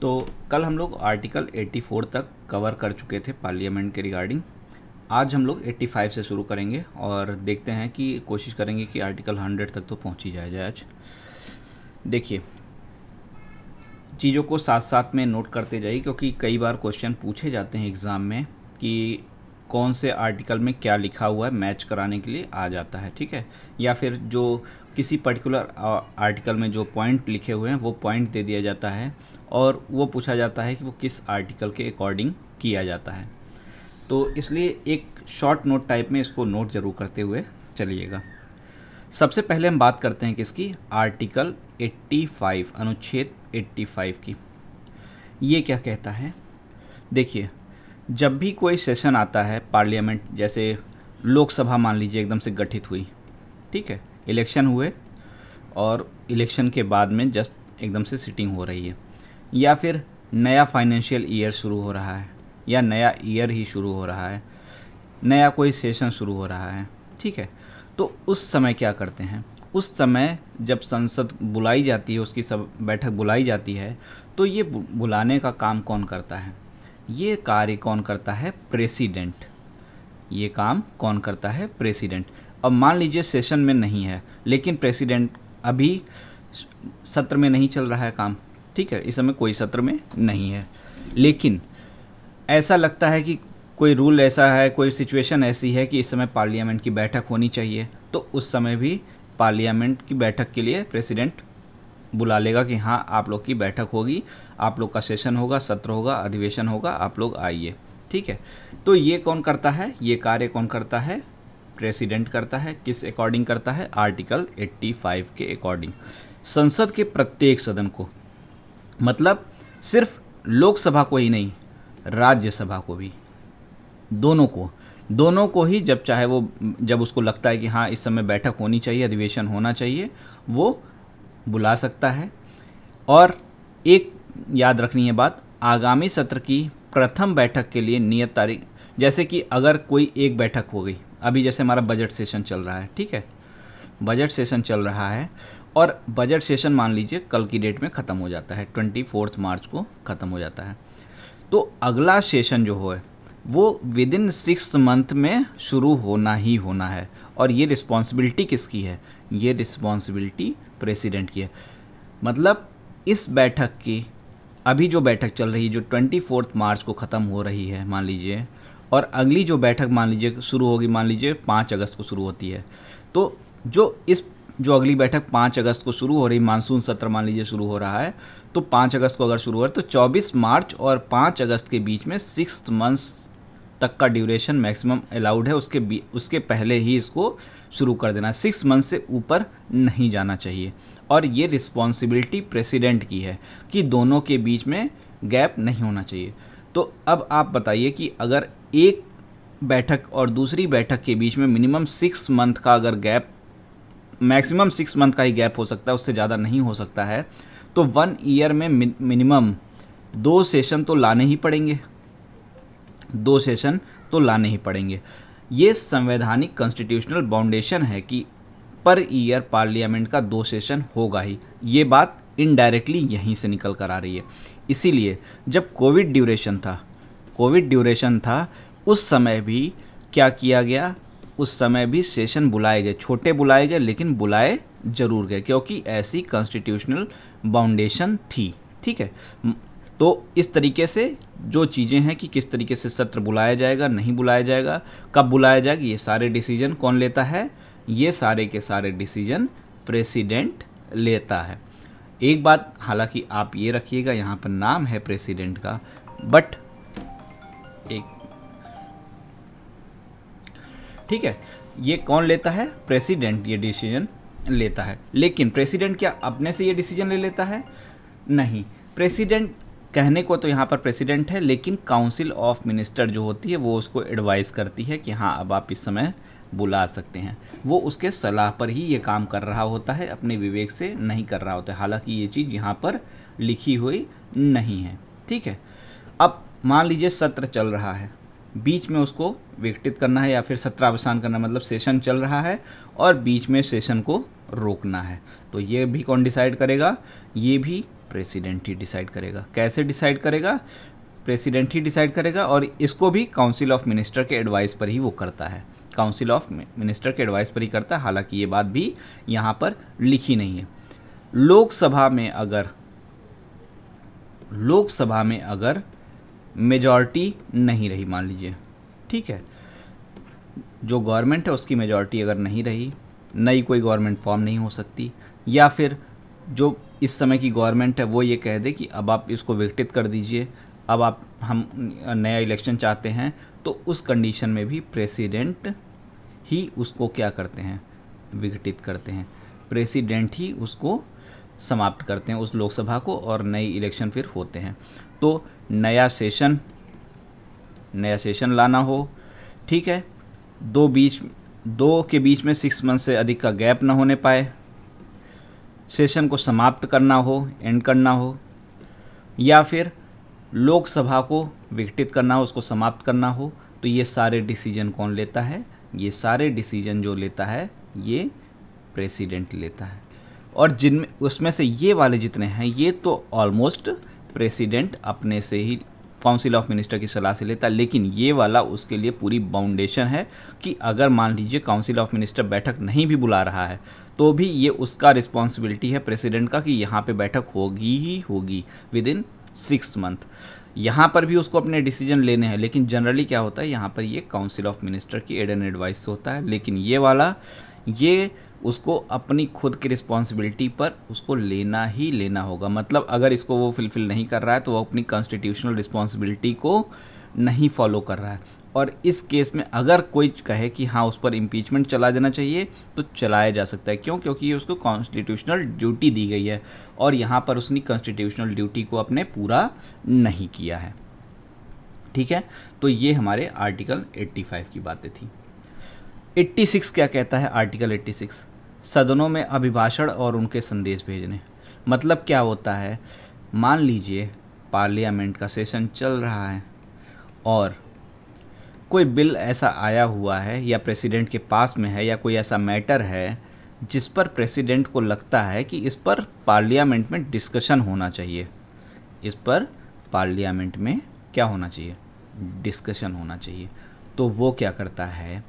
तो कल हम लोग आर्टिकल 84 तक कवर कर चुके थे पार्लियामेंट के रिगार्डिंग आज हम लोग 85 से शुरू करेंगे और देखते हैं कि कोशिश करेंगे कि आर्टिकल 100 तक तो पहुंच ही जाए आज देखिए चीज़ों को साथ साथ में नोट करते जाइए क्योंकि कई बार क्वेश्चन पूछे जाते हैं एग्ज़ाम में कि कौन से आर्टिकल में क्या लिखा हुआ है मैच कराने के लिए आ जाता है ठीक है या फिर जो किसी पर्टिकुलर आर्टिकल में जो पॉइंट लिखे हुए हैं वो पॉइंट दे दिया जाता है और वो पूछा जाता है कि वो किस आर्टिकल के अकॉर्डिंग किया जाता है तो इसलिए एक शॉर्ट नोट टाइप में इसको नोट ज़रूर करते हुए चलिएगा सबसे पहले हम बात करते हैं किसकी आर्टिकल 85 अनुच्छेद 85 की ये क्या कहता है देखिए जब भी कोई सेशन आता है पार्लियामेंट जैसे लोकसभा मान लीजिए एकदम से गठित हुई ठीक है इलेक्शन हुए और इलेक्शन के बाद में जस्ट एकदम से सिटिंग हो रही है या फिर नया फाइनेंशियल ईयर शुरू हो रहा है या नया ईयर ही शुरू हो रहा है नया कोई सेशन शुरू हो रहा है ठीक है तो उस समय क्या करते हैं उस समय जब संसद बुलाई जाती है उसकी सब बैठक बुलाई जाती है तो ये बुलाने का काम कौन करता है ये कार्य कौन करता है प्रेसिडेंट ये काम कौन करता है प्रेसिडेंट अब मान लीजिए सेशन में नहीं है लेकिन प्रेसिडेंट अभी सत्र में नहीं चल रहा है काम ठीक है इस समय कोई सत्र में नहीं है लेकिन ऐसा लगता है कि कोई रूल ऐसा है कोई सिचुएशन ऐसी है कि इस समय पार्लियामेंट की बैठक होनी चाहिए तो उस समय भी पार्लियामेंट की बैठक के लिए प्रेसिडेंट बुला लेगा कि हाँ आप लोग की बैठक होगी आप लोग का सेशन होगा सत्र होगा अधिवेशन होगा आप लोग आइए ठीक है तो ये कौन करता है ये कार्य कौन करता है प्रेसिडेंट करता है किस अकॉर्डिंग करता है आर्टिकल 85 के अकॉर्डिंग संसद के प्रत्येक सदन को मतलब सिर्फ लोकसभा को ही नहीं राज्यसभा को भी दोनों को दोनों को ही जब चाहे वो जब उसको लगता है कि हाँ इस समय बैठक होनी चाहिए अधिवेशन होना चाहिए वो बुला सकता है और एक याद रखनी है बात आगामी सत्र की प्रथम बैठक के लिए नियत तारीख जैसे कि अगर कोई एक बैठक हो गई अभी जैसे हमारा बजट सेशन चल रहा है ठीक है बजट सेशन चल रहा है और बजट सेशन मान लीजिए कल की डेट में ख़त्म हो जाता है ट्वेंटी फोर्थ मार्च को ख़त्म हो जाता है तो अगला सेशन जो हो वो विद इन सिक्स मंथ में शुरू होना ही होना है और ये रिस्पॉन्सिबिलिटी किसकी है ये रिस्पॉन्सिबिलिटी प्रेसिडेंट की है मतलब इस बैठक की अभी जो बैठक चल रही है जो ट्वेंटी फोर्थ मार्च को ख़त्म हो रही है मान लीजिए और अगली जो बैठक मान लीजिए शुरू होगी मान लीजिए पाँच अगस्त को शुरू होती है तो जो इस जो अगली बैठक पाँच अगस्त को शुरू हो रही मानसून सत्र मान लीजिए शुरू हो रहा है तो पाँच अगस्त को अगर शुरू हो रहा है तो चौबीस मार्च और पाँच अगस्त के बीच में सिक्स मंथ्स तक का ड्यूरेशन मैक्सिमम अलाउड है उसके उसके पहले ही इसको शुरू कर देना सिक्स मंथ से ऊपर नहीं जाना चाहिए और ये रिस्पॉन्सिबिलिटी प्रेसिडेंट की है कि दोनों के बीच में गैप नहीं होना चाहिए तो अब आप बताइए कि अगर एक बैठक और दूसरी बैठक के बीच में मिनिमम सिक्स मंथ का अगर गैप मैक्सिमम सिक्स मंथ का ही गैप हो सकता है उससे ज़्यादा नहीं हो सकता है तो वन ईयर में मिनिमम दो सेशन तो लाने ही पड़ेंगे दो सेशन तो लाने ही पड़ेंगे ये संवैधानिक कॉन्स्टिट्यूशनल बाउंडेशन है कि पर ईयर पार्लियामेंट का दो सेशन होगा ही ये बात इनडायरेक्टली यहीं से निकल कर आ रही है इसीलिए जब कोविड ड्यूरेशन था कोविड ड्यूरेशन था उस समय भी क्या किया गया उस समय भी सेशन बुलाए गए छोटे बुलाए गए लेकिन बुलाए जरूर गए क्योंकि ऐसी कॉन्स्टिट्यूशनल बाउंडेशन थी ठीक है तो इस तरीके से जो चीज़ें हैं कि किस तरीके से सत्र बुलाया जाएगा नहीं बुलाया जाएगा कब बुलाया जाएगा ये सारे डिसीजन कौन लेता है ये सारे के सारे डिसीजन प्रेसिडेंट लेता है एक बात हालांकि आप ये रखिएगा यहाँ पर नाम है प्रेसिडेंट का बट ठीक है ये कौन लेता है प्रेसिडेंट ये डिसीजन लेता है लेकिन प्रेसिडेंट क्या अपने से ये डिसीजन ले लेता है नहीं प्रेसिडेंट कहने को तो यहाँ पर प्रेसिडेंट है लेकिन काउंसिल ऑफ मिनिस्टर जो होती है वो उसको एडवाइस करती है कि हाँ अब आप इस समय बुला सकते हैं वो उसके सलाह पर ही ये काम कर रहा होता है अपने विवेक से नहीं कर रहा होता है हालांकि ये चीज़ यहाँ पर लिखी हुई नहीं है ठीक है अब मान लीजिए सत्र चल रहा है बीच में उसको विघटित करना है या फिर सत्रावसान करना मतलब सेशन चल रहा है और बीच में सेशन को रोकना है तो ये भी कौन डिसाइड करेगा ये भी प्रेसिडेंट ही डिसाइड करेगा कैसे डिसाइड करेगा प्रेसिडेंट ही डिसाइड करेगा और इसको भी काउंसिल ऑफ मिनिस्टर के एडवाइस पर ही वो करता है काउंसिल ऑफ मिनिस्टर के एडवाइस पर ही करता है हालांकि ये बात भी यहाँ पर लिखी नहीं है लोकसभा में अगर लोकसभा में अगर मेजॉरिटी नहीं रही मान लीजिए ठीक है जो गवर्नमेंट है उसकी मेजॉरिटी अगर नहीं रही नई कोई गवर्नमेंट फॉर्म नहीं हो सकती या फिर जो इस समय की गवर्नमेंट है वो ये कह दे कि अब आप इसको विघटित कर दीजिए अब आप हम नया इलेक्शन चाहते हैं तो उस कंडीशन में भी प्रेसिडेंट ही उसको क्या करते हैं विघटित करते हैं प्रेसिडेंट ही उसको समाप्त करते हैं उस लोकसभा को और नई इलेक्शन फिर होते हैं तो नया सेशन नया सेशन लाना हो ठीक है दो बीच दो के बीच में सिक्स मंथ से अधिक का गैप ना होने पाए सेशन को समाप्त करना हो एंड करना हो या फिर लोकसभा को विघटित करना हो उसको समाप्त करना हो तो ये सारे डिसीजन कौन लेता है ये सारे डिसीजन जो लेता है ये प्रेसिडेंट लेता है और जिनमें उसमें से ये वाले जितने हैं ये तो ऑलमोस्ट प्रेसिडेंट अपने से ही काउंसिल ऑफ मिनिस्टर की सलाह से लेता है लेकिन ये वाला उसके लिए पूरी बाउंडेशन है कि अगर मान लीजिए काउंसिल ऑफ मिनिस्टर बैठक नहीं भी बुला रहा है तो भी ये उसका रिस्पॉन्सिबिलिटी है प्रेसिडेंट का कि यहाँ पे बैठक होगी ही होगी विद इन सिक्स मंथ यहाँ पर भी उसको अपने डिसीजन लेने हैं लेकिन जनरली क्या होता है यहाँ पर ये काउंसिल ऑफ मिनिस्टर की एड एंड एडवाइस होता है लेकिन ये वाला ये उसको अपनी खुद की रिस्पॉन्सिबिलिटी पर उसको लेना ही लेना होगा मतलब अगर इसको वो फुलफिल नहीं कर रहा है तो वो अपनी कॉन्स्टिट्यूशनल रिस्पॉन्सिबिलिटी को नहीं फॉलो कर रहा है और इस केस में अगर कोई कहे कि हाँ उस पर इम्पीचमेंट चला जाना चाहिए तो चलाया जा सकता है क्यों क्योंकि ये उसको कॉन्स्टिट्यूशनल ड्यूटी दी गई है और यहाँ पर उसने कॉन्स्टिट्यूशनल ड्यूटी को अपने पूरा नहीं किया है ठीक है तो ये हमारे आर्टिकल 85 की बातें थी 86 क्या कहता है आर्टिकल 86 सदनों में अभिभाषण और उनके संदेश भेजने मतलब क्या होता है मान लीजिए पार्लियामेंट का सेशन चल रहा है और कोई बिल ऐसा आया हुआ है या प्रेसिडेंट के पास में है या कोई ऐसा मैटर है जिस पर प्रेसिडेंट को लगता है कि इस पर पार्लियामेंट में डिस्कशन होना चाहिए इस पर पार्लियामेंट में क्या होना चाहिए डिस्कशन होना चाहिए तो वो क्या करता है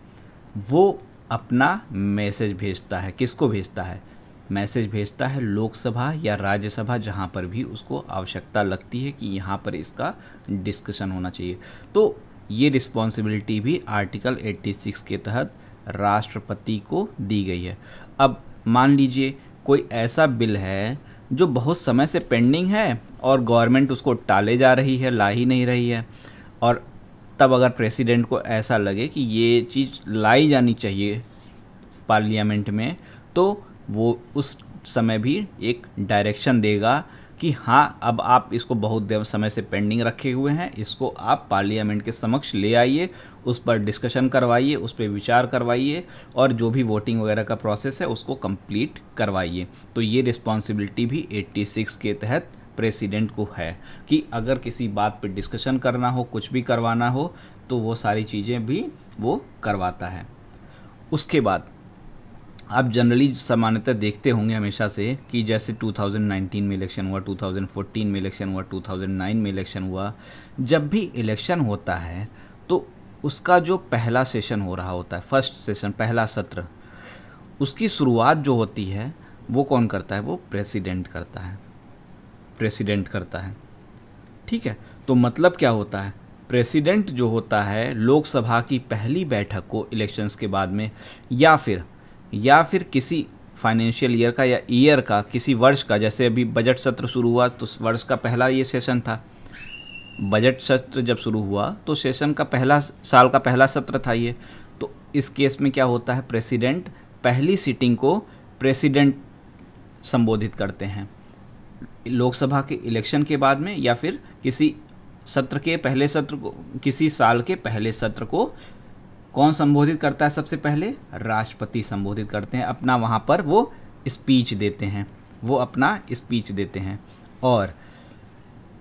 वो अपना मैसेज भेजता है किसको भेजता है मैसेज भेजता है लोकसभा या राज्यसभा जहाँ पर भी उसको आवश्यकता लगती है कि यहाँ पर इसका डिस्कशन होना चाहिए तो ये रिस्पॉन्सिबिलिटी भी आर्टिकल 86 के तहत राष्ट्रपति को दी गई है अब मान लीजिए कोई ऐसा बिल है जो बहुत समय से पेंडिंग है और गवर्नमेंट उसको टाले जा रही है ला ही नहीं रही है और तब अगर प्रेसिडेंट को ऐसा लगे कि ये चीज़ लाई जानी चाहिए पार्लियामेंट में तो वो उस समय भी एक डायरेक्शन देगा कि हाँ अब आप इसको बहुत देर समय से पेंडिंग रखे हुए हैं इसको आप पार्लियामेंट के समक्ष ले आइए उस पर डिस्कशन करवाइए उस पर विचार करवाइए और जो भी वोटिंग वगैरह का प्रोसेस है उसको कंप्लीट करवाइए तो ये रिस्पॉन्सिबिलिटी भी 86 के तहत प्रेसिडेंट को है कि अगर किसी बात पे डिस्कशन करना हो कुछ भी करवाना हो तो वो सारी चीज़ें भी वो करवाता है उसके बाद आप जनरली सामान्यतः देखते होंगे हमेशा से कि जैसे 2019 में इलेक्शन हुआ 2014 में इलेक्शन हुआ 2009 में इलेक्शन हुआ जब भी इलेक्शन होता है तो उसका जो पहला सेशन हो रहा होता है फर्स्ट सेशन पहला सत्र उसकी शुरुआत जो होती है वो कौन करता है वो प्रेसिडेंट करता है प्रेसिडेंट करता है ठीक है तो मतलब क्या होता है प्रेसिडेंट जो होता है लोकसभा की पहली बैठक को इलेक्शंस के बाद में या फिर या फिर किसी फाइनेंशियल ईयर का या ईयर का किसी वर्ष का जैसे अभी बजट सत्र शुरू हुआ तो वर्ष का पहला ये सेशन था बजट सत्र जब शुरू हुआ तो सेशन का पहला साल का पहला सत्र था ये तो इस केस में क्या होता है प्रेसिडेंट पहली सीटिंग को प्रेसिडेंट संबोधित करते हैं लोकसभा के इलेक्शन के बाद में या फिर किसी सत्र के पहले सत्र को किसी साल के पहले सत्र को कौन संबोधित करता है सबसे पहले राष्ट्रपति संबोधित करते हैं अपना वहाँ पर वो स्पीच देते हैं वो अपना स्पीच देते हैं और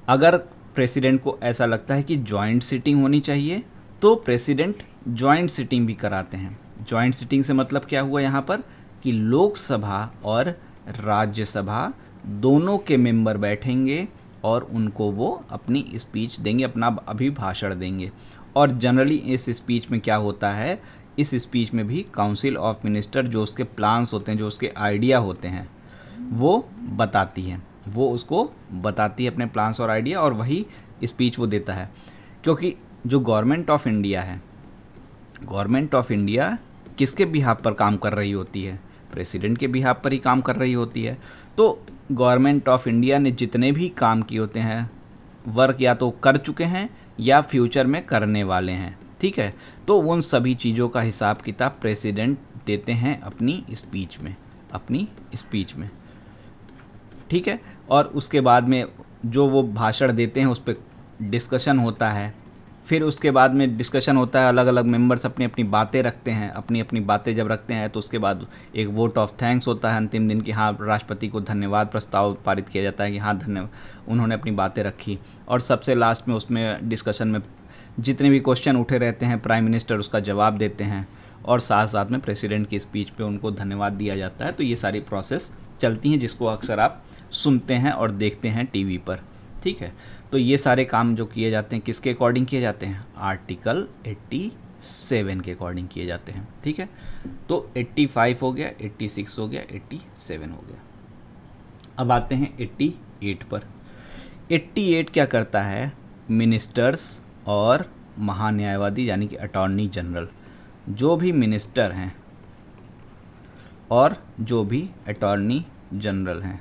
अगर प्रेसिडेंट को ऐसा लगता है कि जॉइंट सिटिंग होनी चाहिए तो प्रेसिडेंट जॉइंट सिटिंग भी कराते हैं जॉइंट सिटिंग से मतलब क्या हुआ यहाँ पर कि लोकसभा और राज्यसभा दोनों के मेंबर बैठेंगे और उनको वो अपनी स्पीच देंगे अपना अभिभाषण देंगे और जनरली इस स्पीच में क्या होता है इस स्पीच में भी काउंसिल ऑफ मिनिस्टर जो उसके प्लान्स होते हैं जो उसके आइडिया होते हैं वो बताती है वो उसको बताती है अपने प्लान्स और आइडिया और वही स्पीच वो देता है क्योंकि जो गवर्नमेंट ऑफ इंडिया है गवर्नमेंट ऑफ इंडिया किसके बिहाब पर काम कर रही होती है प्रेसिडेंट के बिहाब पर ही काम कर रही होती है तो गवर्नमेंट ऑफ इंडिया ने जितने भी काम किए होते हैं वर्क या तो कर चुके हैं या फ्यूचर में करने वाले हैं ठीक है तो उन सभी चीज़ों का हिसाब किताब प्रेसिडेंट देते हैं अपनी स्पीच में अपनी स्पीच में ठीक है और उसके बाद में जो वो भाषण देते हैं उस पर डिस्कशन होता है फिर उसके बाद में डिस्कशन होता है अलग अलग मेंबर्स अपनी अपनी बातें रखते हैं अपनी अपनी बातें जब रखते हैं तो उसके बाद एक वोट ऑफ थैंक्स होता है अंतिम दिन कि हाँ राष्ट्रपति को धन्यवाद प्रस्ताव पारित किया जाता है कि हाँ धन्य उन्होंने अपनी बातें रखी और सबसे लास्ट में उसमें डिस्कशन में जितने भी क्वेश्चन उठे रहते हैं प्राइम मिनिस्टर उसका जवाब देते हैं और साथ साथ में प्रेसिडेंट की स्पीच पे उनको धन्यवाद दिया जाता है तो ये सारी प्रोसेस चलती हैं जिसको अक्सर आप सुनते हैं और देखते हैं टीवी पर ठीक है तो ये सारे काम जो किए जाते हैं किसके अकॉर्डिंग किए जाते हैं आर्टिकल 87 के अकॉर्डिंग किए जाते हैं ठीक है तो 85 हो गया 86 हो गया 87 हो गया अब आते हैं 88 पर 88 क्या करता है मिनिस्टर्स और महान्यायवादी यानी कि अटॉर्नी जनरल जो भी मिनिस्टर हैं और जो भी अटॉर्नी जनरल हैं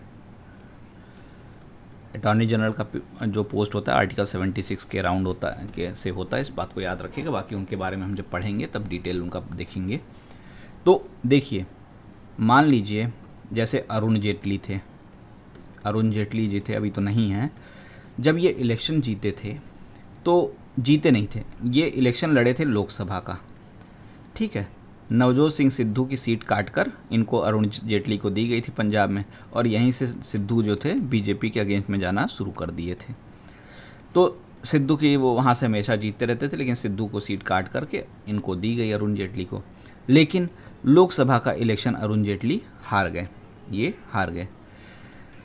अटॉर्नी जनरल का जो पोस्ट होता है आर्टिकल 76 के राउंड होता है के से होता है इस बात को याद रखिएगा बाकी उनके बारे में हम जब पढ़ेंगे तब डिटेल उनका देखेंगे तो देखिए मान लीजिए जैसे अरुण जेटली थे अरुण जेटली जी थे अभी तो नहीं हैं जब ये इलेक्शन जीते थे तो जीते नहीं थे ये इलेक्शन लड़े थे लोकसभा का ठीक है नवजोत सिंह सिद्धू की सीट काटकर इनको अरुण जेटली को दी गई थी पंजाब में और यहीं से सिद्धू जो थे बीजेपी के अगेंस्ट में जाना शुरू कर दिए थे तो सिद्धू की वो वहाँ से हमेशा जीतते रहते थे लेकिन सिद्धू को सीट काट करके इनको दी गई अरुण जेटली को लेकिन लोकसभा का इलेक्शन अरुण जेटली हार गए ये हार गए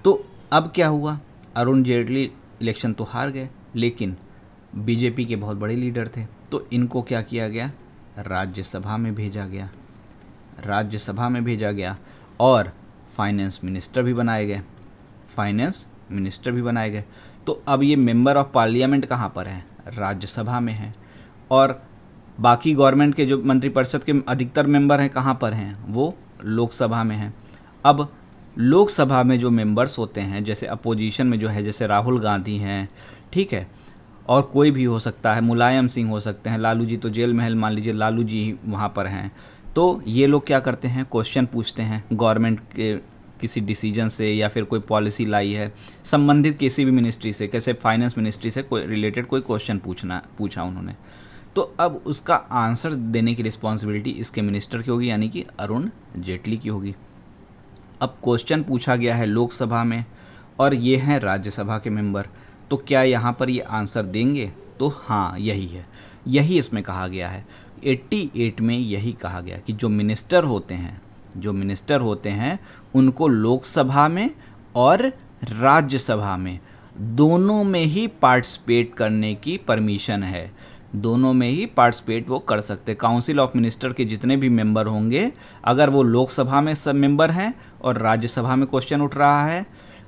तो अब क्या हुआ अरुण जेटली इलेक्शन तो हार गए लेकिन बीजेपी के बहुत बड़े लीडर थे तो इनको क्या किया गया राज्यसभा में भेजा गया राज्यसभा में भेजा गया और फाइनेंस मिनिस्टर भी बनाए गए फाइनेंस मिनिस्टर भी बनाए गए तो अब ये मेंबर ऑफ पार्लियामेंट कहाँ पर है राज्यसभा में है और बाकी गवर्नमेंट के जो मंत्रिपरिषद के अधिकतर मेंबर हैं कहाँ पर हैं वो लोकसभा में हैं अब लोकसभा में जो मेंबर्स होते हैं जैसे अपोजिशन में जो है जैसे राहुल गांधी हैं ठीक है और कोई भी हो सकता है मुलायम सिंह हो सकते हैं लालू जी तो जेल महल मान लीजिए लालू जी ही वहाँ पर हैं तो ये लोग क्या करते हैं क्वेश्चन पूछते हैं गवर्नमेंट के किसी डिसीजन से या फिर कोई पॉलिसी लाई है संबंधित किसी भी मिनिस्ट्री से कैसे फाइनेंस मिनिस्ट्री से कोई रिलेटेड कोई क्वेश्चन पूछना पूछा उन्होंने तो अब उसका आंसर देने की रिस्पॉन्सिबिलिटी इसके मिनिस्टर की होगी यानी कि अरुण जेटली की होगी अब क्वेश्चन पूछा गया है लोकसभा में और ये हैं राज्यसभा के मेंबर तो क्या यहाँ पर ये आंसर देंगे तो हाँ यही है यही इसमें कहा गया है 88 में यही कहा गया कि जो मिनिस्टर होते हैं जो मिनिस्टर होते हैं उनको लोकसभा में और राज्यसभा में दोनों में ही पार्टिसिपेट करने की परमिशन है दोनों में ही पार्टिसिपेट वो कर सकते काउंसिल ऑफ मिनिस्टर के जितने भी मेंबर होंगे अगर वो लोकसभा में सब मेंबर हैं और राज्यसभा में क्वेश्चन उठ रहा है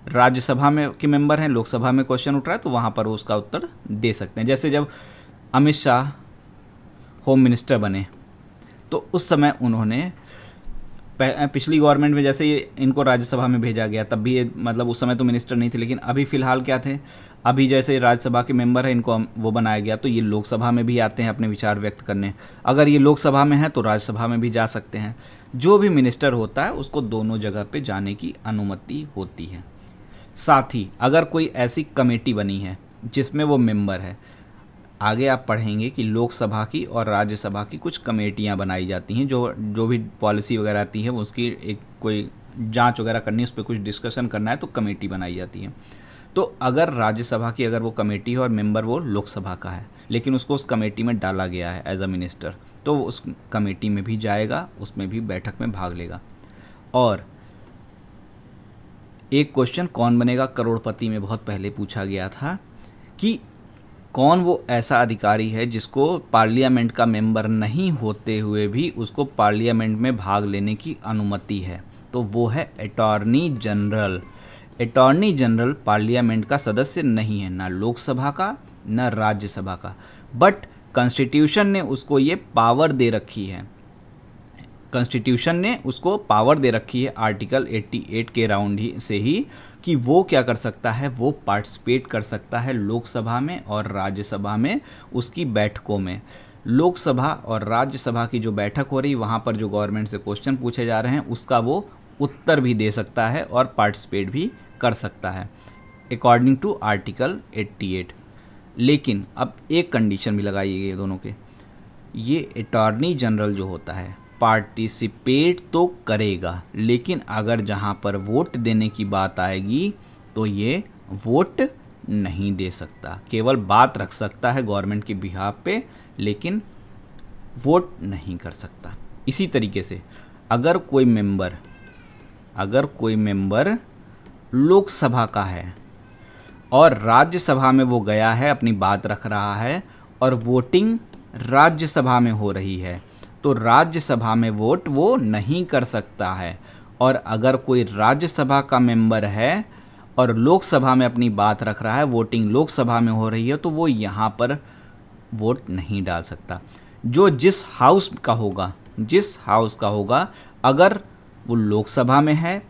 राज्यसभा में के मेंबर हैं लोकसभा में क्वेश्चन उठ रहा है तो वहाँ पर वो उसका उत्तर दे सकते हैं जैसे जब अमित शाह होम मिनिस्टर बने तो उस समय उन्होंने पिछली गवर्नमेंट में जैसे ये इनको राज्यसभा में भेजा गया तब भी ये मतलब उस समय तो मिनिस्टर नहीं थे लेकिन अभी फ़िलहाल क्या थे अभी जैसे राज्यसभा के मेंबर हैं इनको वो बनाया गया तो ये लोकसभा में भी आते हैं अपने विचार व्यक्त करने अगर ये लोकसभा में हैं तो राज्यसभा में भी जा सकते हैं जो भी मिनिस्टर होता है उसको दोनों जगह पे जाने की अनुमति होती है साथ ही अगर कोई ऐसी कमेटी बनी है जिसमें वो मेंबर है आगे आप पढ़ेंगे कि लोकसभा की और राज्यसभा की कुछ कमेटियाँ बनाई जाती हैं जो जो भी पॉलिसी वगैरह आती है उसकी एक कोई जांच वगैरह करनी है उस पर कुछ डिस्कशन करना है तो कमेटी बनाई जाती है तो अगर राज्यसभा की अगर वो कमेटी है और मेंबर वो लोकसभा का है लेकिन उसको उस कमेटी में डाला गया है एज अ मिनिस्टर तो उस कमेटी में भी जाएगा उसमें भी बैठक में भाग लेगा और एक क्वेश्चन कौन बनेगा करोड़पति में बहुत पहले पूछा गया था कि कौन वो ऐसा अधिकारी है जिसको पार्लियामेंट का मेंबर नहीं होते हुए भी उसको पार्लियामेंट में भाग लेने की अनुमति है तो वो है attorney general attorney general parliament का सदस्य नहीं है ना लोकसभा का ना राज्यसभा का बट कॉन्स्टिट्यूशन ने उसको ये पावर दे रखी है कॉन्स्टिट्यूशन ने उसको पावर दे रखी है आर्टिकल 88 के राउंड ही से ही कि वो क्या कर सकता है वो पार्टिसिपेट कर सकता है लोकसभा में और राज्यसभा में उसकी बैठकों में लोकसभा और राज्यसभा की जो बैठक हो रही वहाँ पर जो गवर्नमेंट से क्वेश्चन पूछे जा रहे हैं उसका वो उत्तर भी दे सकता है और पार्टिसिपेट भी कर सकता है अकॉर्डिंग टू आर्टिकल 88 लेकिन अब एक कंडीशन भी लगाइए दोनों के ये अटॉर्नी जनरल जो होता है पार्टिसिपेट तो करेगा लेकिन अगर जहाँ पर वोट देने की बात आएगी तो ये वोट नहीं दे सकता केवल बात रख सकता है गवर्नमेंट के बिहाफ पे लेकिन वोट नहीं कर सकता इसी तरीके से अगर कोई मेंबर अगर कोई मेंबर लोकसभा का है और राज्यसभा में वो गया है अपनी बात रख रहा है और वोटिंग राज्यसभा में हो रही है तो राज्यसभा में वोट वो नहीं कर सकता है और अगर कोई राज्यसभा का मेंबर है और लोकसभा में अपनी बात रख रहा है वोटिंग लोकसभा में हो रही है तो वो यहाँ पर वोट नहीं डाल सकता जो जिस हाउस का होगा जिस हाउस का होगा अगर वो लोकसभा में है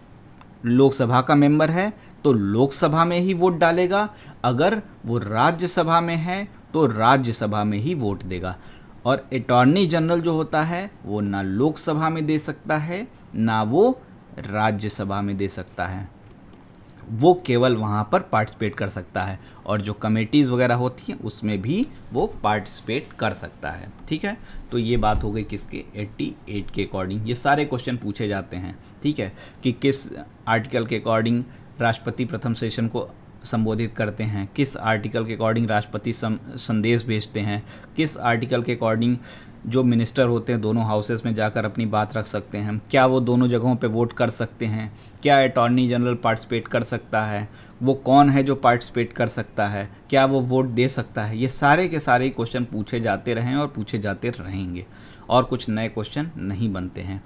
लोकसभा का मेंबर है तो लोकसभा में ही वोट डालेगा अगर वो राज्यसभा में है तो राज्यसभा में ही वोट देगा और अटॉर्नी जनरल जो होता है वो ना लोकसभा में दे सकता है ना वो राज्यसभा में दे सकता है वो केवल वहाँ पर पार्टिसिपेट कर सकता है और जो कमेटीज़ वगैरह होती हैं उसमें भी वो पार्टिसिपेट कर सकता है ठीक है तो ये बात हो गई किसके 88 के अकॉर्डिंग ये सारे क्वेश्चन पूछे जाते हैं ठीक है कि किस आर्टिकल के अकॉर्डिंग राष्ट्रपति प्रथम सेशन को संबोधित करते हैं किस आर्टिकल के अकॉर्डिंग राष्ट्रपति संदेश भेजते हैं किस आर्टिकल के अकॉर्डिंग जो मिनिस्टर होते हैं दोनों हाउसेस में जाकर अपनी बात रख सकते हैं क्या वो दोनों जगहों पे वोट कर सकते हैं क्या अटॉर्नी जनरल पार्टिसिपेट कर सकता है वो कौन है जो पार्टिसिपेट कर सकता है क्या वो वोट दे सकता है ये सारे के सारे क्वेश्चन पूछे जाते रहें और पूछे जाते रहेंगे और कुछ नए क्वेश्चन नहीं बनते हैं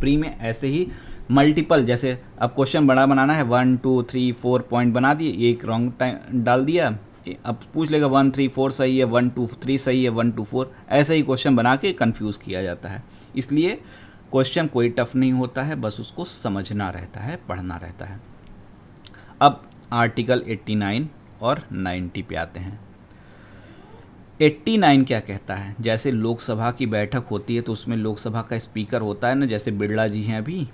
प्री में ऐसे ही मल्टीपल जैसे अब क्वेश्चन बड़ा बनाना है one two three four point बना दिए एक रॉन्ग टाइम डाल दिया अब पूछ लेगा वन थ्री फोर सही है वन टू थ्री सही है वन टू फोर ऐसे ही क्वेश्चन बना के कन्फ्यूज़ किया जाता है इसलिए क्वेश्चन कोई टफ नहीं होता है बस उसको समझना रहता है पढ़ना रहता है अब आर्टिकल 89 और 90 पे आते हैं 89 क्या कहता है जैसे लोकसभा की बैठक होती है तो उसमें लोकसभा का स्पीकर होता है ना जैसे बिरला जी हैं अभी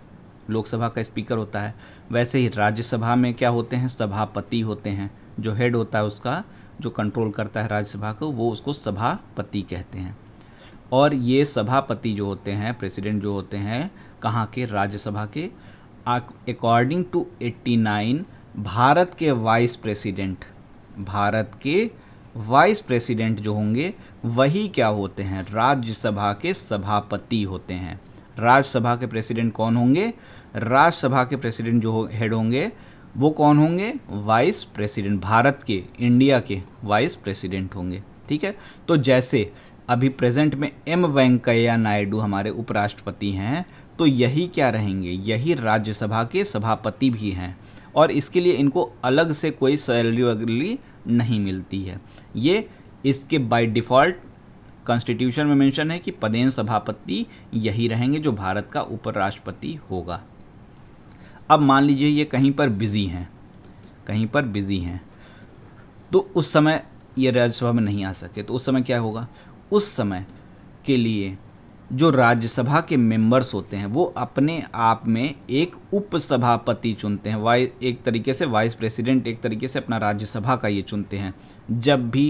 लोकसभा का स्पीकर होता है वैसे ही राज्यसभा में क्या होते हैं सभापति होते हैं जो हेड होता है उसका जो कंट्रोल करता है राज्यसभा को वो उसको सभापति कहते हैं और ये सभापति जो होते हैं प्रेसिडेंट जो होते हैं कहाँ के राज्यसभा के अकॉर्डिंग टू 89 भारत के वाइस प्रेसिडेंट भारत के वाइस प्रेसिडेंट जो होंगे वही क्या होते हैं राज्यसभा के सभापति होते हैं राज्यसभा के प्रेसिडेंट कौन होंगे राज्यसभा के प्रेसिडेंट जो हेड होंगे वो कौन होंगे वाइस प्रेसिडेंट भारत के इंडिया के वाइस प्रेसिडेंट होंगे ठीक है तो जैसे अभी प्रेजेंट में एम वेंकैया नायडू हमारे उपराष्ट्रपति हैं तो यही क्या रहेंगे यही राज्यसभा के सभापति भी हैं और इसके लिए इनको अलग से कोई सैलरी वगैरह नहीं मिलती है ये इसके बाय डिफ़ॉल्ट कॉन्स्टिट्यूशन में मेंशन है कि पदेन सभापति यही रहेंगे जो भारत का उपराष्ट्रपति होगा अब मान लीजिए ये कहीं पर बिज़ी हैं कहीं पर बिज़ी हैं तो उस समय ये राज्यसभा में नहीं आ सके तो उस समय क्या होगा उस समय के लिए जो राज्यसभा के मेंबर्स होते हैं वो अपने आप में एक उपसभापति चुनते हैं वाई एक तरीके से वाइस प्रेसिडेंट एक तरीके से अपना राज्यसभा का ये चुनते हैं जब भी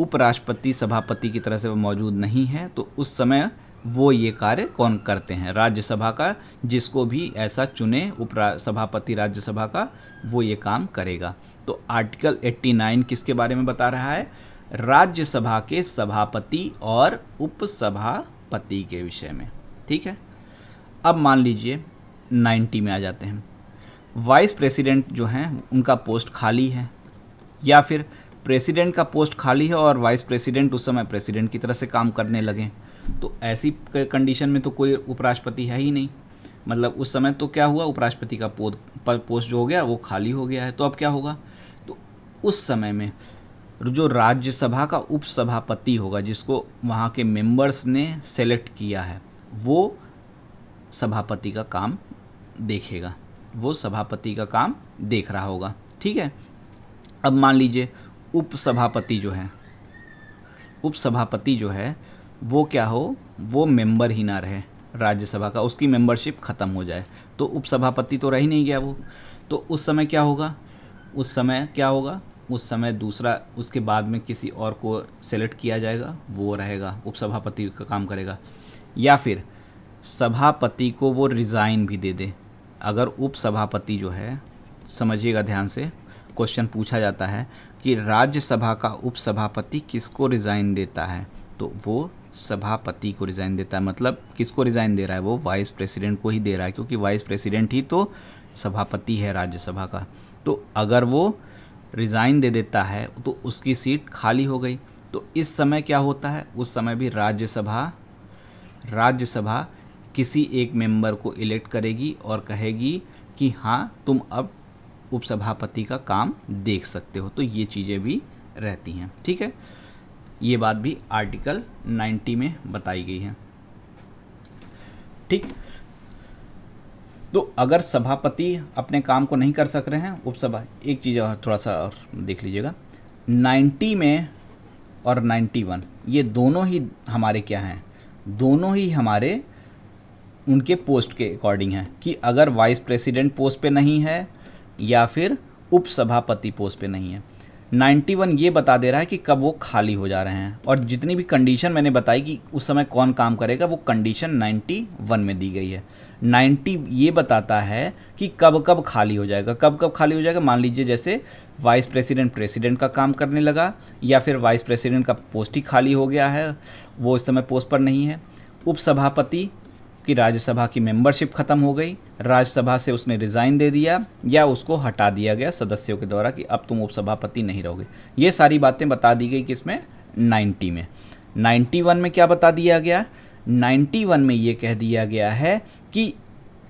उपराष्ट्रपति सभापति की तरह से वो मौजूद नहीं है तो उस समय वो ये कार्य कौन करते हैं राज्यसभा का जिसको भी ऐसा चुने उपरा सभापति राज्यसभा का वो ये काम करेगा तो आर्टिकल 89 किसके बारे में बता रहा है राज्यसभा के सभापति और उपसभापति के विषय में ठीक है अब मान लीजिए 90 में आ जाते हैं वाइस प्रेसिडेंट जो हैं उनका पोस्ट खाली है या फिर प्रेसिडेंट का पोस्ट खाली है और वाइस प्रेसिडेंट उस समय प्रेसिडेंट की तरह से काम करने लगे तो ऐसी कंडीशन में तो कोई उपराष्ट्रपति है ही नहीं मतलब उस समय तो क्या हुआ उपराष्ट्रपति का पोस्ट जो हो गया वो खाली हो गया है तो अब क्या होगा तो उस समय में जो राज्यसभा का उपसभापति होगा जिसको वहाँ के मेंबर्स ने सेलेक्ट किया है वो सभापति का काम देखेगा वो सभापति का काम देख रहा होगा ठीक है अब मान लीजिए उपसभापति जो है उपसभापति जो है वो क्या हो वो मेंबर ही ना रहे राज्यसभा का उसकी मेंबरशिप ख़त्म हो जाए तो उपसभापति तो रह ही नहीं गया वो तो उस समय क्या होगा उस समय क्या होगा उस समय दूसरा उसके बाद में किसी और को सेलेक्ट किया जाएगा वो रहेगा उपसभापति का काम करेगा या फिर सभापति को वो रिज़ाइन भी दे दे अगर उपसभापति जो है समझिएगा ध्यान से क्वेश्चन पूछा जाता है कि राज्यसभा का उपसभापति किसको रिज़ाइन देता है तो वो सभापति को रिज़ाइन देता है मतलब किसको रिज़ाइन दे रहा है वो वाइस प्रेसिडेंट को ही दे रहा है क्योंकि वाइस प्रेसिडेंट ही तो सभापति है राज्यसभा का तो अगर वो रिज़ाइन दे देता है तो उसकी सीट खाली हो गई तो इस समय क्या होता है उस समय भी राज्यसभा राज्यसभा किसी एक मेंबर को इलेक्ट करेगी और कहेगी कि हाँ तुम अब उपसभापति का काम देख सकते हो तो ये चीज़ें भी रहती हैं ठीक है ये बात भी आर्टिकल 90 में बताई गई है ठीक तो अगर सभापति अपने काम को नहीं कर सक रहे हैं उपसभा एक चीज़ और थोड़ा सा और देख लीजिएगा 90 में और 91 ये दोनों ही हमारे क्या हैं दोनों ही हमारे उनके पोस्ट के अकॉर्डिंग हैं कि अगर वाइस प्रेसिडेंट पोस्ट पे नहीं है या फिर उपसभापति पोस्ट पे नहीं है 91 ये बता दे रहा है कि कब वो खाली हो जा रहे हैं और जितनी भी कंडीशन मैंने बताई कि उस समय कौन काम करेगा वो कंडीशन 91 में दी गई है 90 ये बताता है कि कब कब खाली हो जाएगा कब कब खाली हो जाएगा मान लीजिए जैसे वाइस प्रेसिडेंट प्रेसिडेंट का काम करने लगा या फिर वाइस प्रेसिडेंट का पोस्ट ही खाली हो गया है वो इस समय पोस्ट पर नहीं है उपसभापति आपकी राज्यसभा की मेंबरशिप खत्म हो गई राज्यसभा से उसने रिज़ाइन दे दिया या उसको हटा दिया गया सदस्यों के द्वारा कि अब तुम उपसभापति नहीं रहोगे ये सारी बातें बता दी गई कि इसमें नाइन्टी में वन में क्या बता दिया गया वन में ये कह दिया गया है कि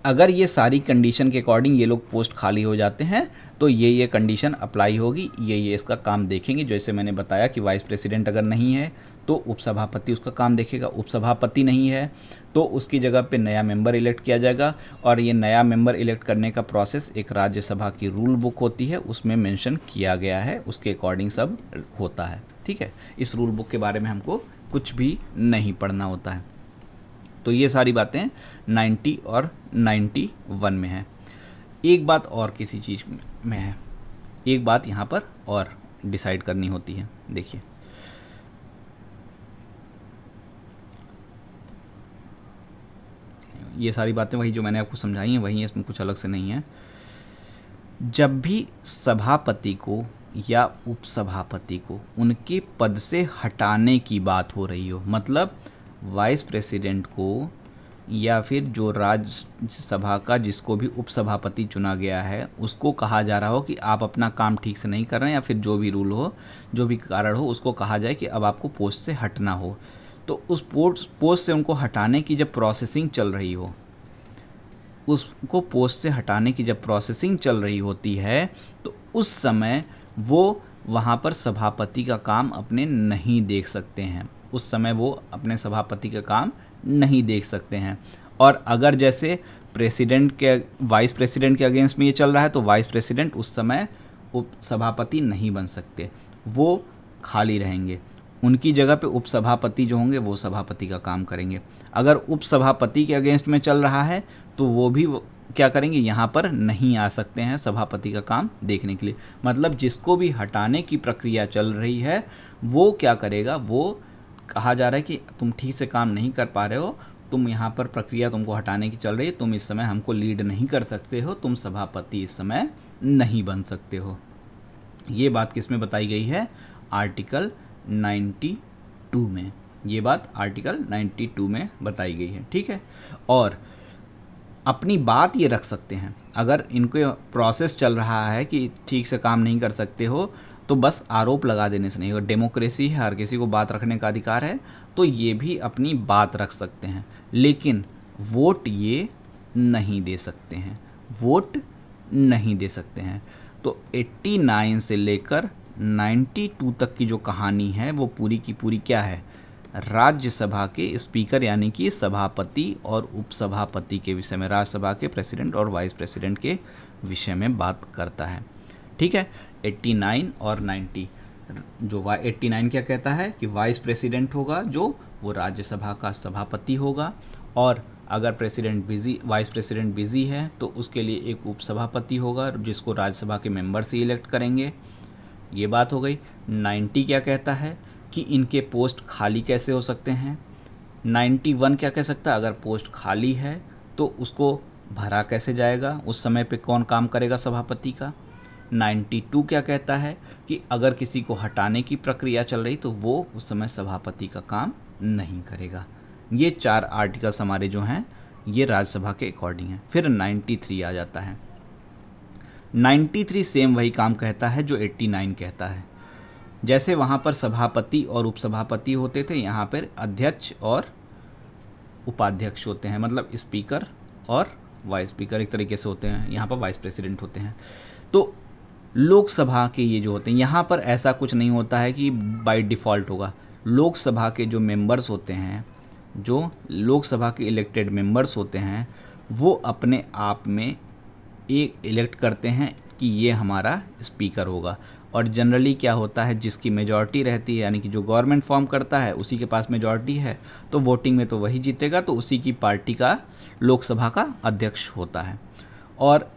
अगर ये सारी कंडीशन के अकॉर्डिंग ये लोग पोस्ट खाली हो जाते हैं तो ये ये कंडीशन अप्लाई होगी ये ये इसका काम देखेंगे जैसे मैंने बताया कि वाइस प्रेसिडेंट अगर नहीं है तो उपसभापति उसका काम देखेगा उपसभापति नहीं है तो उसकी जगह पे नया मेंबर इलेक्ट किया जाएगा और ये नया मेंबर इलेक्ट करने का प्रोसेस एक राज्यसभा की रूल बुक होती है उसमें मेंशन किया गया है उसके अकॉर्डिंग सब होता है ठीक है इस रूल बुक के बारे में हमको कुछ भी नहीं पढ़ना होता है तो ये सारी बातें नाइन्टी और नाइन्टी में है एक बात और किसी चीज़ में है एक बात यहाँ पर और डिसाइड करनी होती है देखिए ये सारी बातें वही जो मैंने आपको समझाई हैं वही इसमें कुछ अलग से नहीं है जब भी सभापति को या उपसभापति को उनके पद से हटाने की बात हो रही हो मतलब वाइस प्रेसिडेंट को या फिर जो राज्यसभा का जिसको भी उपसभापति चुना गया है उसको कहा जा रहा हो कि आप अपना काम ठीक से नहीं कर रहे हैं या फिर जो भी रूल हो जो भी कारण हो उसको कहा जाए कि अब आपको पोस्ट से हटना हो तो उस पोस्ट पोस्ट से उनको हटाने की जब प्रोसेसिंग चल रही हो उसको पोस्ट से हटाने की जब प्रोसेसिंग चल रही होती है तो उस समय वो वहाँ पर सभापति का काम अपने नहीं देख सकते हैं उस समय वो अपने सभापति का काम नहीं देख सकते हैं और अगर जैसे प्रेसिडेंट के वाइस प्रेसिडेंट के अगेंस्ट में ये चल रहा है तो वाइस प्रेसिडेंट उस समय उप सभापति नहीं बन सकते वो खाली रहेंगे उनकी जगह पे उपसभापति जो होंगे वो सभापति का काम करेंगे अगर उपसभापति के अगेंस्ट में चल रहा है तो वो भी क्या करेंगे यहाँ पर नहीं आ सकते हैं सभापति का काम देखने के लिए मतलब जिसको भी हटाने की प्रक्रिया चल रही है वो क्या करेगा वो कहा जा रहा है कि तुम ठीक से काम नहीं कर पा रहे हो तुम यहाँ पर प्रक्रिया तुमको हटाने की चल रही है तुम इस समय हमको लीड नहीं कर सकते हो तुम सभापति इस समय नहीं बन सकते हो ये बात किस में बताई गई है आर्टिकल 92 में ये बात आर्टिकल 92 में बताई गई है ठीक है और अपनी बात ये रख सकते हैं अगर इनके प्रोसेस चल रहा है कि ठीक से काम नहीं कर सकते हो तो बस आरोप लगा देने से नहीं अगर डेमोक्रेसी है हर किसी को बात रखने का अधिकार है तो ये भी अपनी बात रख सकते हैं लेकिन वोट ये नहीं दे सकते हैं वोट नहीं दे सकते हैं तो 89 से लेकर 92 तक की जो कहानी है वो पूरी की पूरी क्या है राज्यसभा के स्पीकर यानी कि सभापति और उपसभापति के विषय में राज्यसभा के प्रेसिडेंट और वाइस प्रेसिडेंट के विषय में बात करता है ठीक है 89 और 90 जो वाई 89 क्या कहता है कि वाइस प्रेसिडेंट होगा जो वो राज्यसभा का सभापति होगा और अगर president busy vice president busy है तो उसके लिए एक उपसभापति होगा जिसको राज्यसभा के मेंबर से इलेक्ट करेंगे ये बात हो गई 90 क्या कहता है कि इनके पोस्ट खाली कैसे हो सकते हैं 91 क्या कह सकता है अगर पोस्ट खाली है तो उसको भरा कैसे जाएगा उस समय पे कौन काम करेगा सभापति का 92 क्या कहता है कि अगर किसी को हटाने की प्रक्रिया चल रही तो वो उस समय सभापति का काम नहीं करेगा ये चार आर्टिकल्स हमारे जो हैं ये राज्यसभा के अकॉर्डिंग हैं फिर 93 आ जाता है 93 सेम वही काम कहता है जो 89 कहता है जैसे वहाँ पर सभापति और उपसभापति होते थे यहाँ पर अध्यक्ष और उपाध्यक्ष होते हैं मतलब स्पीकर और वाइस स्पीकर एक तरीके से होते हैं यहाँ पर वाइस प्रेसिडेंट होते हैं तो लोकसभा के ये जो होते हैं यहाँ पर ऐसा कुछ नहीं होता है कि बाय डिफ़ॉल्ट होगा लोकसभा के जो मेंबर्स होते हैं जो लोकसभा के इलेक्टेड मेंबर्स होते हैं वो अपने आप में एक इलेक्ट करते हैं कि ये हमारा स्पीकर होगा और जनरली क्या होता है जिसकी मेजॉरिटी रहती है यानी कि जो गवर्नमेंट फॉर्म करता है उसी के पास मेजॉरिटी है तो वोटिंग में तो वही जीतेगा तो उसी की पार्टी का लोकसभा का अध्यक्ष होता है और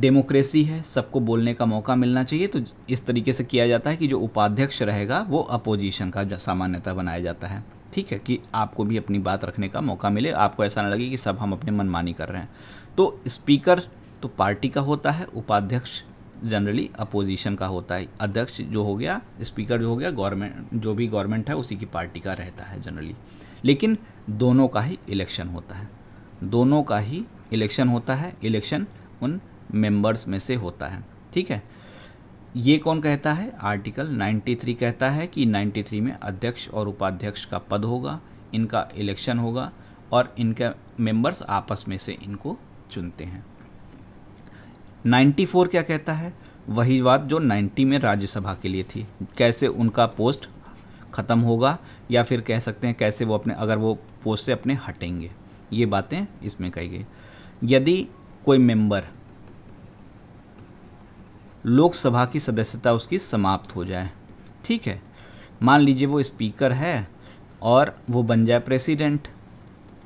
डेमोक्रेसी है सबको बोलने का मौका मिलना चाहिए तो इस तरीके से किया जाता है कि जो उपाध्यक्ष रहेगा वो अपोजिशन का सामान्यता बनाया जाता है ठीक है कि आपको भी अपनी बात रखने का मौका मिले आपको ऐसा ना लगे कि सब हम अपने मनमानी कर रहे हैं तो स्पीकर तो पार्टी का होता है उपाध्यक्ष जनरली अपोजिशन का होता है अध्यक्ष जो हो गया स्पीकर जो हो गया गवर्नमेंट जो भी गवर्नमेंट है उसी की पार्टी का रहता है जनरली लेकिन दोनों का ही इलेक्शन होता है दोनों का ही इलेक्शन होता है इलेक्शन उन मेंबर्स में से होता है ठीक है ये कौन कहता है आर्टिकल 93 कहता है कि 93 में अध्यक्ष और उपाध्यक्ष का पद होगा इनका इलेक्शन होगा और इनके मेंबर्स आपस में से इनको चुनते हैं 94 क्या कहता है वही बात जो 90 में राज्यसभा के लिए थी कैसे उनका पोस्ट ख़त्म होगा या फिर कह सकते हैं कैसे वो अपने अगर वो पोस्ट से अपने हटेंगे ये बातें इसमें कही गई यदि कोई मेंबर लोकसभा की सदस्यता उसकी समाप्त हो जाए ठीक है मान लीजिए वो स्पीकर है और वो बन जाए प्रेसिडेंट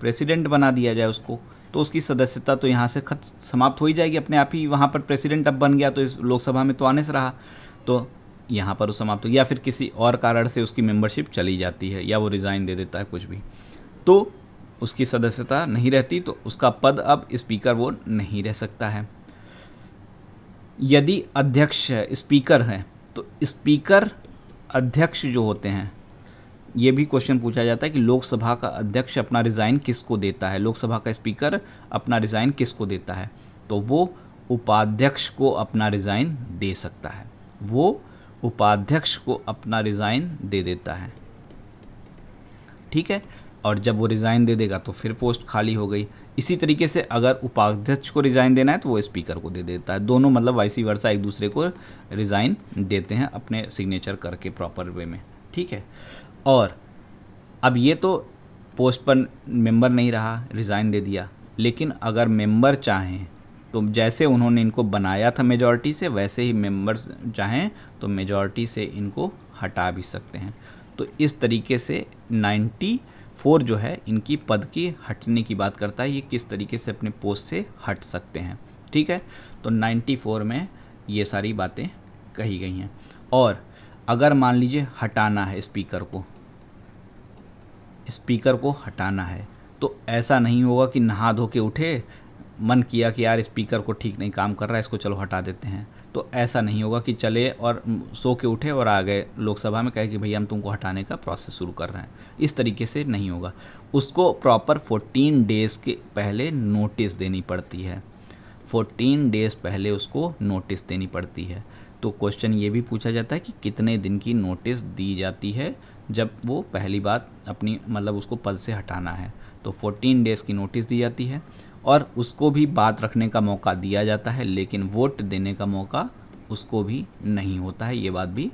प्रेसिडेंट बना दिया जाए उसको तो उसकी सदस्यता तो यहाँ से खत समाप्त हो ही जाएगी अपने आप ही वहाँ पर प्रेसिडेंट अब बन गया तो इस लोकसभा में तो आने से रहा तो यहाँ पर वो समाप्त हो या फिर किसी और कारण से उसकी मेंबरशिप चली जाती है या वो रिज़ाइन दे देता है कुछ भी तो उसकी सदस्यता नहीं रहती तो उसका पद अब स्पीकर वो नहीं रह सकता है यदि अध्यक्ष है स्पीकर है तो स्पीकर अध्यक्ष जो होते हैं ये भी क्वेश्चन पूछा जाता है कि लोकसभा का अध्यक्ष अपना रिज़ाइन किसको देता है लोकसभा का स्पीकर अपना रिज़ाइन किसको देता है तो वो उपाध्यक्ष को अपना रिज़ाइन दे सकता है वो उपाध्यक्ष को अपना रिज़ाइन दे देता है ठीक है और जब वो रिज़ाइन दे देगा तो फिर पोस्ट खाली हो गई इसी तरीके से अगर उपाध्यक्ष को रिज़ाइन देना है तो वो स्पीकर को दे देता है दोनों मतलब वाइसी वर्षा एक दूसरे को रिज़ाइन देते हैं अपने सिग्नेचर करके प्रॉपर वे में ठीक है और अब ये तो पोस्ट पर मेंबर नहीं रहा रिज़ाइन दे दिया लेकिन अगर मेंबर चाहें तो जैसे उन्होंने इनको बनाया था मेजॉरिटी से वैसे ही मेंबर्स चाहें तो मेजॉरिटी से इनको हटा भी सकते हैं तो इस तरीके से 94 जो है इनकी पद की हटने की बात करता है ये किस तरीके से अपने पोस्ट से हट सकते हैं ठीक है तो 94 में ये सारी बातें कही गई हैं और अगर मान लीजिए हटाना है स्पीकर को स्पीकर को हटाना है तो ऐसा नहीं होगा कि नहा धो के उठे मन किया कि यार स्पीकर को ठीक नहीं काम कर रहा है इसको चलो हटा देते हैं तो ऐसा नहीं होगा कि चले और सो के उठे और आ गए लोकसभा में कहे कि भैया हम तुमको हटाने का प्रोसेस शुरू कर रहे हैं इस तरीके से नहीं होगा उसको प्रॉपर 14 डेज़ के पहले नोटिस देनी पड़ती है 14 डेज़ पहले उसको नोटिस देनी पड़ती है तो क्वेश्चन ये भी पूछा जाता है कि कितने दिन की नोटिस दी जाती है जब वो पहली बात अपनी मतलब उसको पद से हटाना है तो 14 डेज़ की नोटिस दी जाती है और उसको भी बात रखने का मौका दिया जाता है लेकिन वोट देने का मौका उसको भी नहीं होता है ये बात भी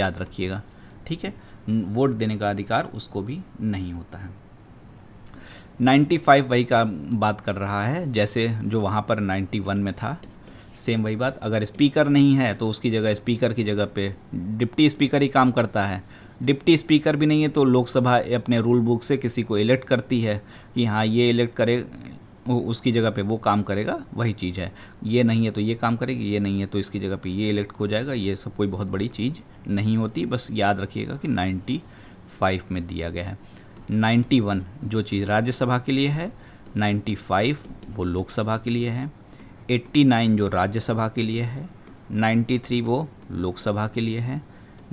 याद रखिएगा ठीक है वोट देने का अधिकार उसको भी नहीं होता है 95 वही का बात कर रहा है जैसे जो वहाँ पर 91 में था सेम वही बात अगर स्पीकर नहीं है तो उसकी जगह स्पीकर की जगह पे डिप्टी स्पीकर ही काम करता है डिप्टी स्पीकर भी नहीं है तो लोकसभा अपने रूल बुक से किसी को इलेक्ट करती है कि हाँ ये इलेक्ट करे उसकी जगह पे वो काम करेगा वही चीज़ है ये नहीं है तो ये काम करेगी ये नहीं है तो इसकी जगह पे ये इलेक्ट हो जाएगा ये सब कोई बहुत बड़ी चीज़ नहीं होती बस याद रखिएगा कि 95 में दिया गया है 91 जो चीज़ राज्यसभा के लिए है 95 वो लोकसभा के लिए है 89 जो राज्यसभा के लिए है 93 वो लोकसभा के लिए है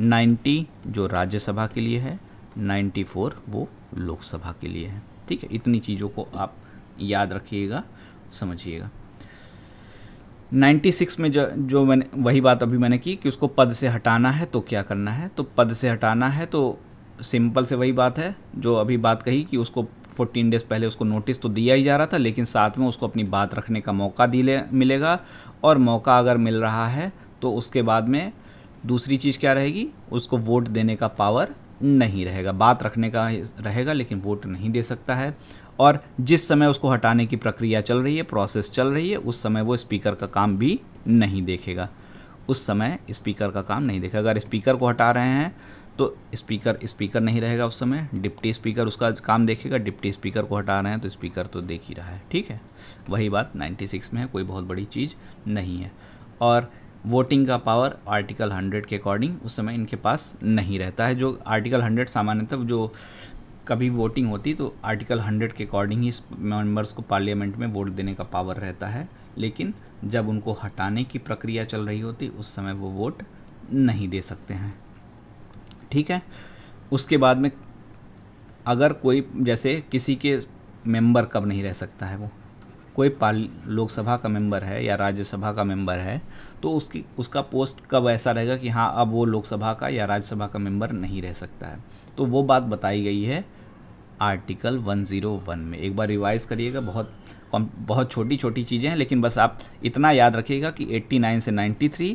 90 जो राज्यसभा के लिए है 94 वो लोकसभा के लिए है ठीक है इतनी चीज़ों को आप याद रखिएगा समझिएगा 96 में जो जो मैंने वही बात अभी मैंने की कि उसको पद से हटाना है तो क्या करना है तो पद से हटाना है तो सिंपल से वही बात है जो अभी बात कही कि उसको 14 डेज़ पहले उसको नोटिस तो दिया ही जा रहा था लेकिन साथ में उसको अपनी बात रखने का मौका दिले मिलेगा और मौका अगर मिल रहा है तो उसके बाद में दूसरी चीज़ क्या रहेगी उसको वोट देने का पावर नहीं रहेगा बात रखने का रहेगा लेकिन वोट नहीं दे सकता है और जिस समय उसको हटाने की प्रक्रिया चल रही है प्रोसेस चल रही है उस समय वो स्पीकर का काम भी नहीं देखेगा उस समय स्पीकर का काम नहीं देखेगा अगर स्पीकर को हटा रहे हैं तो स्पीकर स्पीकर नहीं रहेगा उस समय डिप्टी स्पीकर उसका काम देखेगा डिप्टी स्पीकर को हटा रहे हैं तो स्पीकर तो देख ही रहा है ठीक है वही बात 96 में है कोई बहुत बड़ी चीज़ नहीं है और वोटिंग का पावर आर्टिकल 100 के अकॉर्डिंग उस समय इनके पास नहीं रहता है जो आर्टिकल 100 सामान्यतः जो कभी वोटिंग होती तो आर्टिकल 100 के अकॉर्डिंग ही मेंबर्स को पार्लियामेंट में वोट देने का पावर रहता है लेकिन जब उनको हटाने की प्रक्रिया चल रही होती उस समय वो वोट नहीं दे सकते हैं ठीक है उसके बाद में अगर कोई जैसे किसी के मेंबर कब नहीं रह सकता है वो कोई पाल लोकसभा का मेंबर है या राज्यसभा का मेंबर है तो उसकी उसका पोस्ट कब ऐसा रहेगा कि हाँ अब वो लोकसभा का या राज्यसभा का मेंबर नहीं रह सकता है तो वो बात बताई गई है आर्टिकल 101 में एक बार रिवाइज़ करिएगा बहुत बहुत छोटी छोटी चीज़ें हैं लेकिन बस आप इतना याद रखिएगा कि 89 से 93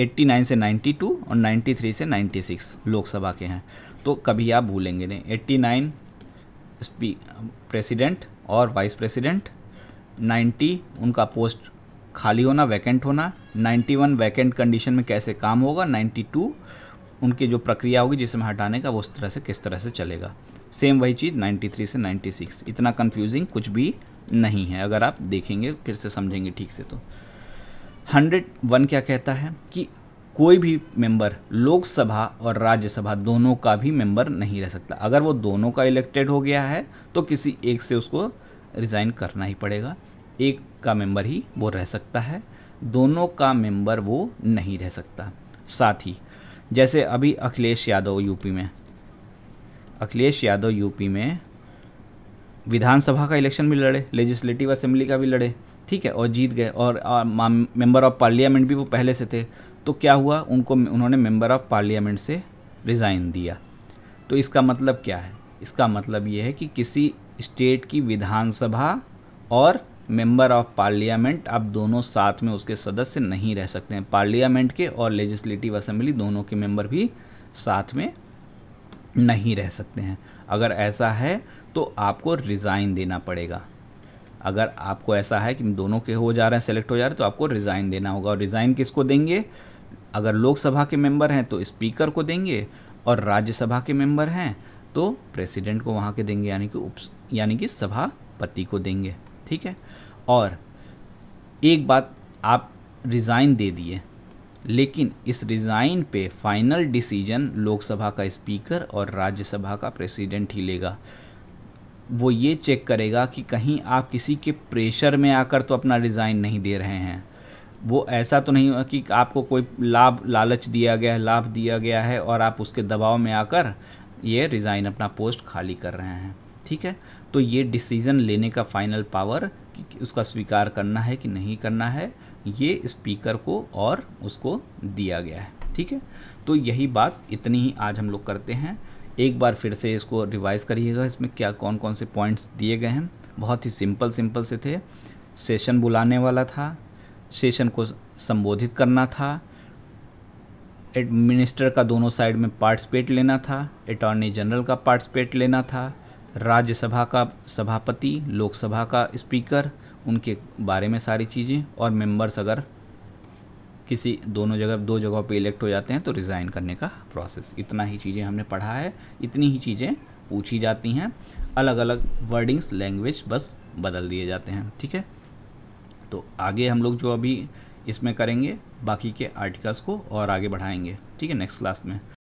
89 से 92 और 93 से 96 लोकसभा के हैं तो कभी आप भूलेंगे नहीं 89 प्रेसिडेंट और वाइस प्रेसिडेंट 90 उनका पोस्ट खाली होना वैकेंट होना 91 वैकेंट कंडीशन में कैसे काम होगा 92 उनकी जो प्रक्रिया होगी जिसमें हटाने का वो उस तरह से किस तरह से चलेगा सेम वही चीज़ 93 से 96 इतना कंफ्यूजिंग कुछ भी नहीं है अगर आप देखेंगे फिर से समझेंगे ठीक से तो हंड्रेड वन क्या कहता है कि कोई भी मेंबर लोकसभा और राज्यसभा दोनों का भी मेंबर नहीं रह सकता अगर वो दोनों का इलेक्टेड हो गया है तो किसी एक से उसको रिज़ाइन करना ही पड़ेगा एक का मेंबर ही वो रह सकता है दोनों का मेंबर वो नहीं रह सकता साथ ही जैसे अभी अखिलेश यादव यूपी में अखिलेश यादव यूपी में विधानसभा का इलेक्शन भी लड़े लेजिस्लेटिव असेंबली का भी लड़े ठीक है और जीत गए और मेंबर ऑफ पार्लियामेंट भी वो पहले से थे तो क्या हुआ उनको उन्होंने मेंबर ऑफ पार्लियामेंट से रिज़ाइन दिया तो इसका मतलब क्या है इसका मतलब ये है कि किसी स्टेट की विधानसभा और मेंबर ऑफ पार्लियामेंट आप दोनों साथ में उसके सदस्य नहीं रह सकते हैं पार्लियामेंट के और लेजिस्लेटिव असेंबली दोनों के मेंबर भी साथ में नहीं रह सकते हैं अगर ऐसा है तो आपको रिज़ाइन देना पड़ेगा अगर आपको ऐसा है कि दोनों के हो जा रहे हैं सेलेक्ट हो जा रहे हैं तो आपको रिज़ाइन देना होगा और रिज़ाइन किसको देंगे अगर लोकसभा के मेंबर हैं तो स्पीकर को देंगे और राज्यसभा के मेंबर हैं तो प्रेसिडेंट को वहाँ के देंगे यानी कि उप यानी कि सभापति को देंगे ठीक है और एक बात आप रिज़ाइन दे दिए लेकिन इस रिज़ाइन पे फाइनल डिसीजन लोकसभा का स्पीकर और राज्यसभा का प्रेसिडेंट ही लेगा वो ये चेक करेगा कि कहीं आप किसी के प्रेशर में आकर तो अपना डिज़ाइन नहीं दे रहे हैं वो ऐसा तो नहीं हुआ कि आपको कोई लाभ लालच दिया गया है लाभ दिया गया है और आप उसके दबाव में आकर ये रिज़ाइन अपना पोस्ट खाली कर रहे हैं ठीक है तो ये डिसीज़न लेने का फाइनल पावर उसका स्वीकार करना है कि नहीं करना है ये स्पीकर को और उसको दिया गया है ठीक है तो यही बात इतनी ही आज हम लोग करते हैं एक बार फिर से इसको रिवाइज़ करिएगा इसमें क्या कौन कौन से पॉइंट्स दिए गए हैं बहुत ही सिंपल सिंपल से थे सेशन बुलाने वाला था सेशन को संबोधित करना था एडमिनिस्टर का दोनों साइड में पार्टिसिपेट लेना था अटॉर्नी जनरल का पार्टिसिपेट लेना था राज्यसभा का सभापति लोकसभा का स्पीकर उनके बारे में सारी चीज़ें और मेंबर्स अगर किसी दोनों जगह दो जगह पे इलेक्ट हो जाते हैं तो रिज़ाइन करने का प्रोसेस इतना ही चीज़ें हमने पढ़ा है इतनी ही चीज़ें पूछी जाती हैं अलग अलग वर्डिंग्स लैंग्वेज बस बदल दिए जाते हैं ठीक है तो आगे हम लोग जो अभी इसमें करेंगे बाकी के आर्टिकल्स को और आगे बढ़ाएंगे ठीक है नेक्स्ट क्लास में